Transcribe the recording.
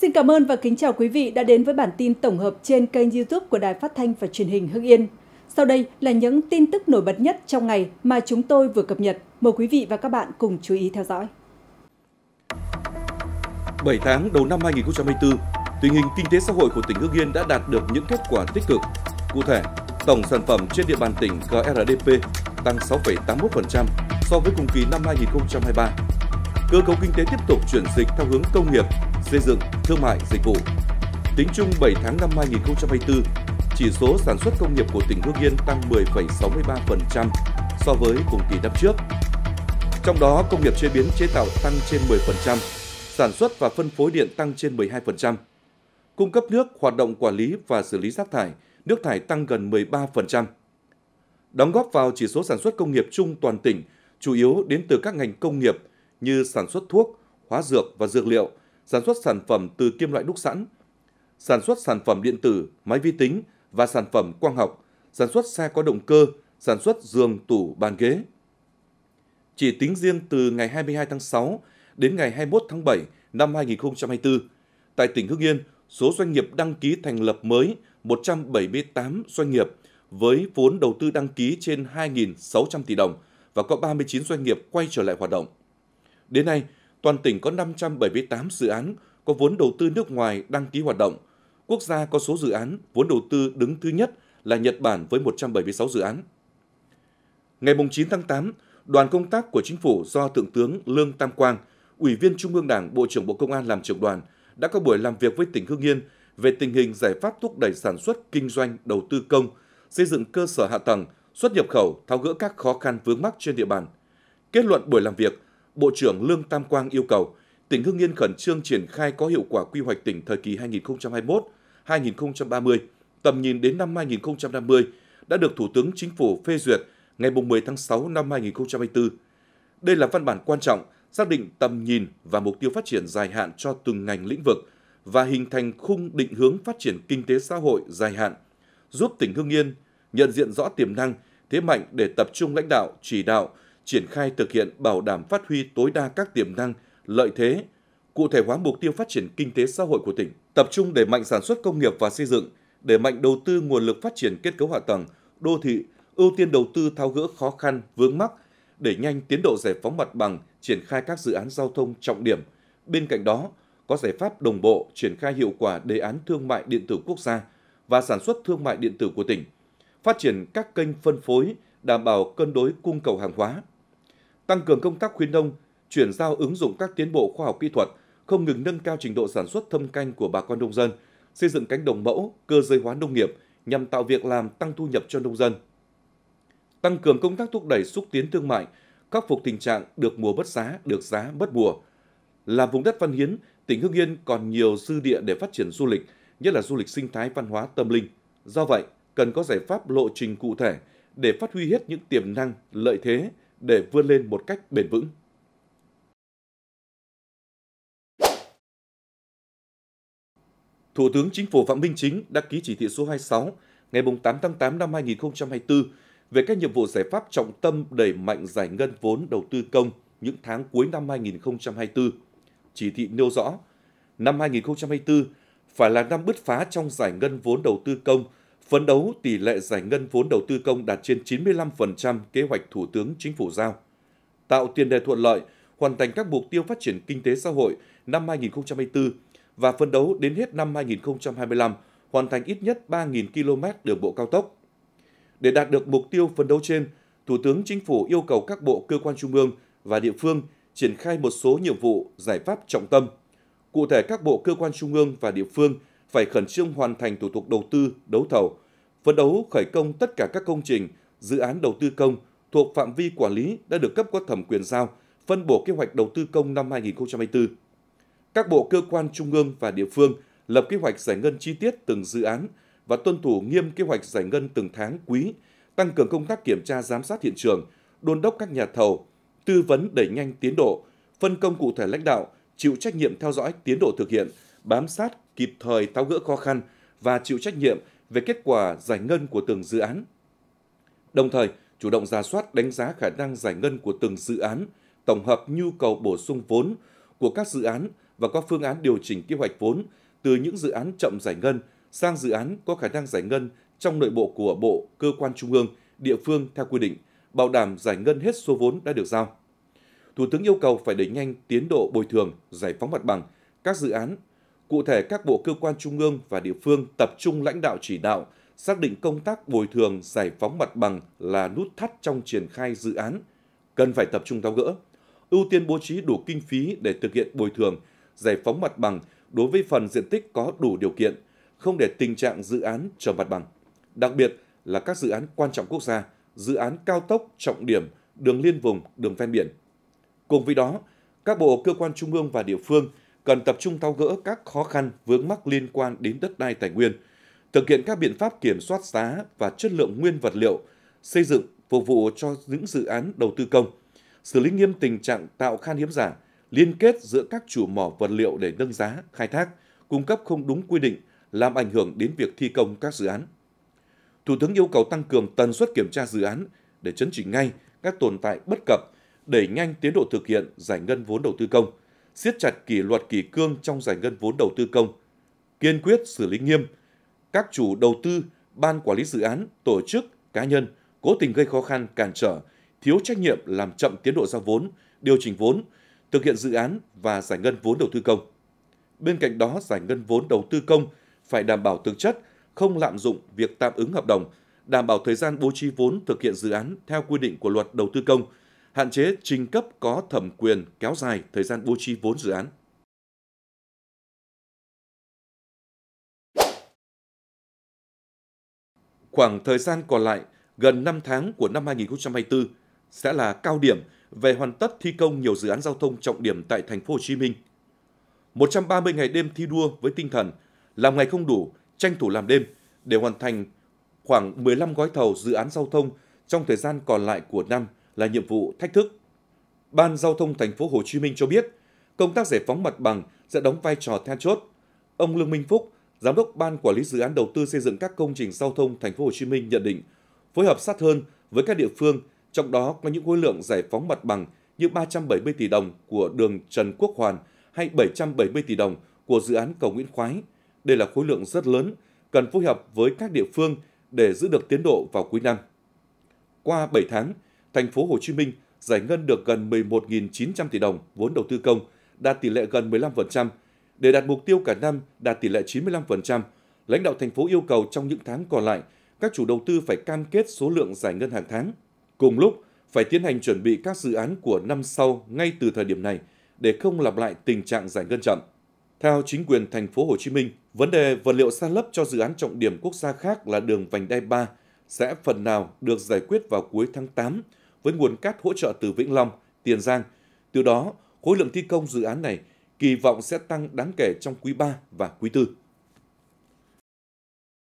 Xin cảm ơn và kính chào quý vị đã đến với bản tin tổng hợp trên kênh YouTube của Đài Phát thanh và Truyền hình Hưng Yên. Sau đây là những tin tức nổi bật nhất trong ngày mà chúng tôi vừa cập nhật. Mời quý vị và các bạn cùng chú ý theo dõi. 7 tháng đầu năm 2024, tình hình kinh tế xã hội của tỉnh Hưng Yên đã đạt được những kết quả tích cực. Cụ thể, tổng sản phẩm trên địa bàn tỉnh GRDP tăng 6,81% so với cùng kỳ năm 2023. Cơ cấu kinh tế tiếp tục chuyển dịch theo hướng công nghiệp xây dựng, thương mại, dịch vụ. Tính chung 7 tháng năm 2024, chỉ số sản xuất công nghiệp của tỉnh Hương Yên tăng 10,63% so với cùng kỳ năm trước. Trong đó, công nghiệp chế biến chế tạo tăng trên 10%, sản xuất và phân phối điện tăng trên 12%. Cung cấp nước, hoạt động quản lý và xử lý rác thải, nước thải tăng gần 13%. Đóng góp vào chỉ số sản xuất công nghiệp chung toàn tỉnh chủ yếu đến từ các ngành công nghiệp như sản xuất thuốc, hóa dược và dược liệu – sản xuất sản phẩm từ kim loại đúc sẵn, sản xuất sản phẩm điện tử, máy vi tính và sản phẩm quang học, sản xuất xe có động cơ, sản xuất giường, tủ, bàn ghế. Chỉ tính riêng từ ngày 22 tháng 6 đến ngày 21 tháng 7 năm 2024, tại tỉnh Hưng Yên, số doanh nghiệp đăng ký thành lập mới 178 doanh nghiệp với vốn đầu tư đăng ký trên 2.600 tỷ đồng và có 39 doanh nghiệp quay trở lại hoạt động. Đến nay, toàn tỉnh có 578 dự án có vốn đầu tư nước ngoài đăng ký hoạt động. Quốc gia có số dự án vốn đầu tư đứng thứ nhất là Nhật Bản với 176 dự án. Ngày 9 tháng 8, đoàn công tác của chính phủ do Thượng tướng Lương Tam Quang, Ủy viên Trung ương Đảng, Bộ trưởng Bộ Công an làm trưởng đoàn, đã có buổi làm việc với tỉnh Hưng Yên về tình hình giải pháp thúc đẩy sản xuất, kinh doanh, đầu tư công, xây dựng cơ sở hạ tầng, xuất nhập khẩu, tháo gỡ các khó khăn vướng mắc trên địa bàn. Kết luận buổi làm việc, Bộ trưởng Lương Tam Quang yêu cầu tỉnh Hưng Yên khẩn trương triển khai có hiệu quả quy hoạch tỉnh thời kỳ 2021-2030, tầm nhìn đến năm 2050 đã được Thủ tướng Chính phủ phê duyệt ngày 10 tháng 6 năm 2024. Đây là văn bản quan trọng xác định tầm nhìn và mục tiêu phát triển dài hạn cho từng ngành lĩnh vực và hình thành khung định hướng phát triển kinh tế xã hội dài hạn, giúp tỉnh Hưng Yên nhận diện rõ tiềm năng, thế mạnh để tập trung lãnh đạo, chỉ đạo, triển khai thực hiện bảo đảm phát huy tối đa các tiềm năng, lợi thế, cụ thể hóa mục tiêu phát triển kinh tế xã hội của tỉnh, tập trung đẩy mạnh sản xuất công nghiệp và xây dựng, đẩy mạnh đầu tư nguồn lực phát triển kết cấu hạ tầng, đô thị, ưu tiên đầu tư tháo gỡ khó khăn, vướng mắc, đẩy nhanh tiến độ giải phóng mặt bằng, triển khai các dự án giao thông trọng điểm. Bên cạnh đó, có giải pháp đồng bộ triển khai hiệu quả đề án thương mại điện tử quốc gia và sản xuất thương mại điện tử của tỉnh, phát triển các kênh phân phối đảm bảo cân đối cung cầu hàng hóa, tăng cường công tác khuyến nông, chuyển giao ứng dụng các tiến bộ khoa học kỹ thuật, không ngừng nâng cao trình độ sản xuất thâm canh của bà con nông dân, xây dựng cánh đồng mẫu, cơ giới hóa nông nghiệp nhằm tạo việc làm tăng thu nhập cho nông dân. Tăng cường công tác thúc đẩy xúc tiến thương mại, khắc phục tình trạng được mùa bất giá, được giá bất mùa. Là vùng đất văn hiến, tỉnh Hưng Yên còn nhiều dư địa để phát triển du lịch, nhất là du lịch sinh thái văn hóa tâm linh. Do vậy, cần có giải pháp lộ trình cụ thể để phát huy hết những tiềm năng, lợi thế, để vươn lên một cách bền vững. Thủ tướng Chính phủ Phạm Minh Chính đã ký chỉ thị số 26 ngày 8 tháng 8 năm 2024 về các nhiệm vụ giải pháp trọng tâm đẩy mạnh giải ngân vốn đầu tư công những tháng cuối năm 2024. Chỉ thị nêu rõ, năm 2024 phải là năm bứt phá trong giải ngân vốn đầu tư công – phấn đấu tỷ lệ giải ngân vốn đầu tư công đạt trên 95% kế hoạch Thủ tướng Chính phủ giao, tạo tiền đề thuận lợi hoàn thành các mục tiêu phát triển kinh tế xã hội năm 2024 và phấn đấu đến hết năm 2025 hoàn thành ít nhất 3.000 km đường bộ cao tốc. Để đạt được mục tiêu phấn đấu trên, Thủ tướng Chính phủ yêu cầu các bộ cơ quan trung ương và địa phương triển khai một số nhiệm vụ giải pháp trọng tâm. Cụ thể, các bộ cơ quan trung ương và địa phương – phải khẩn trương hoàn thành thủ tục đầu tư, đấu thầu, phấn đấu khởi công tất cả các công trình, dự án đầu tư công thuộc phạm vi quản lý đã được cấp có thẩm quyền giao, phân bổ kế hoạch đầu tư công năm 2024. Các bộ cơ quan trung ương và địa phương lập kế hoạch giải ngân chi tiết từng dự án và tuân thủ nghiêm kế hoạch giải ngân từng tháng quý, tăng cường công tác kiểm tra giám sát hiện trường, đôn đốc các nhà thầu, tư vấn đẩy nhanh tiến độ, phân công cụ thể lãnh đạo, chịu trách nhiệm theo dõi tiến độ thực hiện, bám sát kịp thời tháo gỡ khó khăn và chịu trách nhiệm về kết quả giải ngân của từng dự án. Đồng thời, chủ động ra soát đánh giá khả năng giải ngân của từng dự án, tổng hợp nhu cầu bổ sung vốn của các dự án và có phương án điều chỉnh kế hoạch vốn từ những dự án chậm giải ngân sang dự án có khả năng giải ngân trong nội bộ của bộ, cơ quan trung ương, địa phương theo quy định, bảo đảm giải ngân hết số vốn đã được giao. Thủ tướng yêu cầu phải đẩy nhanh tiến độ bồi thường, giải phóng mặt bằng các dự án Cụ thể, các bộ cơ quan trung ương và địa phương tập trung lãnh đạo chỉ đạo, xác định công tác bồi thường giải phóng mặt bằng là nút thắt trong triển khai dự án, cần phải tập trung tháo gỡ, ưu tiên bố trí đủ kinh phí để thực hiện bồi thường, giải phóng mặt bằng đối với phần diện tích có đủ điều kiện, không để tình trạng dự án chờ mặt bằng. Đặc biệt là các dự án quan trọng quốc gia, dự án cao tốc trọng điểm, đường liên vùng, đường ven biển. Cùng với đó, các bộ cơ quan trung ương và địa phương – cần tập trung thao gỡ các khó khăn vướng mắc liên quan đến đất đai tài nguyên, thực hiện các biện pháp kiểm soát giá và chất lượng nguyên vật liệu, xây dựng phục vụ cho những dự án đầu tư công, xử lý nghiêm tình trạng tạo khan hiếm giả, liên kết giữa các chủ mỏ vật liệu để nâng giá, khai thác, cung cấp không đúng quy định, làm ảnh hưởng đến việc thi công các dự án. Thủ tướng yêu cầu tăng cường tần suất kiểm tra dự án để chấn chỉnh ngay các tồn tại bất cập, đẩy nhanh tiến độ thực hiện giải ngân vốn đầu tư công – siết chặt kỷ luật kỷ cương trong giải ngân vốn đầu tư công, kiên quyết xử lý nghiêm các chủ đầu tư, ban quản lý dự án, tổ chức, cá nhân cố tình gây khó khăn, cản trở, thiếu trách nhiệm làm chậm tiến độ giao vốn, điều chỉnh vốn, thực hiện dự án và giải ngân vốn đầu tư công. Bên cạnh đó, giải ngân vốn đầu tư công phải đảm bảo thực chất, không lạm dụng việc tạm ứng hợp đồng, đảm bảo thời gian bố trí vốn thực hiện dự án theo quy định của luật đầu tư công – hạn chế trình cấp có thẩm quyền kéo dài thời gian bố trí vốn dự án. Khoảng thời gian còn lại, gần 5 tháng của năm 2024 sẽ là cao điểm về hoàn tất thi công nhiều dự án giao thông trọng điểm tại thành phố Hồ Chí Minh. 130 ngày đêm thi đua với tinh thần làm ngày không đủ, tranh thủ làm đêm để hoàn thành khoảng 15 gói thầu dự án giao thông trong thời gian còn lại của năm – là nhiệm vụ thách thức. Ban Giao thông Thành phố Hồ Chí Minh cho biết, công tác giải phóng mặt bằng sẽ đóng vai trò then chốt. Ông Lương Minh Phúc, Giám đốc Ban Quản lý dự án đầu tư xây dựng các công trình giao thông Thành phố Hồ Chí Minh nhận định, phối hợp sát hơn với các địa phương, trong đó có những khối lượng giải phóng mặt bằng như 370 tỷ đồng của đường Trần Quốc Hoàn hay 770 tỷ đồng của dự án cầu Nguyễn Khoái. Đây là khối lượng rất lớn, cần phối hợp với các địa phương để giữ được tiến độ vào cuối năm. Qua 7 tháng, thành phố Hồ Chí Minh giải ngân được gần 11.900 tỷ đồng vốn đầu tư công, đạt tỷ lệ gần 15%. Để đạt mục tiêu cả năm đạt tỷ lệ 95%, lãnh đạo thành phố yêu cầu trong những tháng còn lại, các chủ đầu tư phải cam kết số lượng giải ngân hàng tháng. Cùng lúc, phải tiến hành chuẩn bị các dự án của năm sau ngay từ thời điểm này để không lặp lại tình trạng giải ngân chậm. Theo chính quyền thành phố Hồ Chí Minh, vấn đề vật liệu san lấp cho dự án trọng điểm quốc gia khác là đường vành đai 3 sẽ phần nào được giải quyết vào cuối tháng 8 với nguồn cát hỗ trợ từ Vĩnh Long, Tiền Giang. Từ đó, khối lượng thi công dự án này kỳ vọng sẽ tăng đáng kể trong quý 3 và quý 4.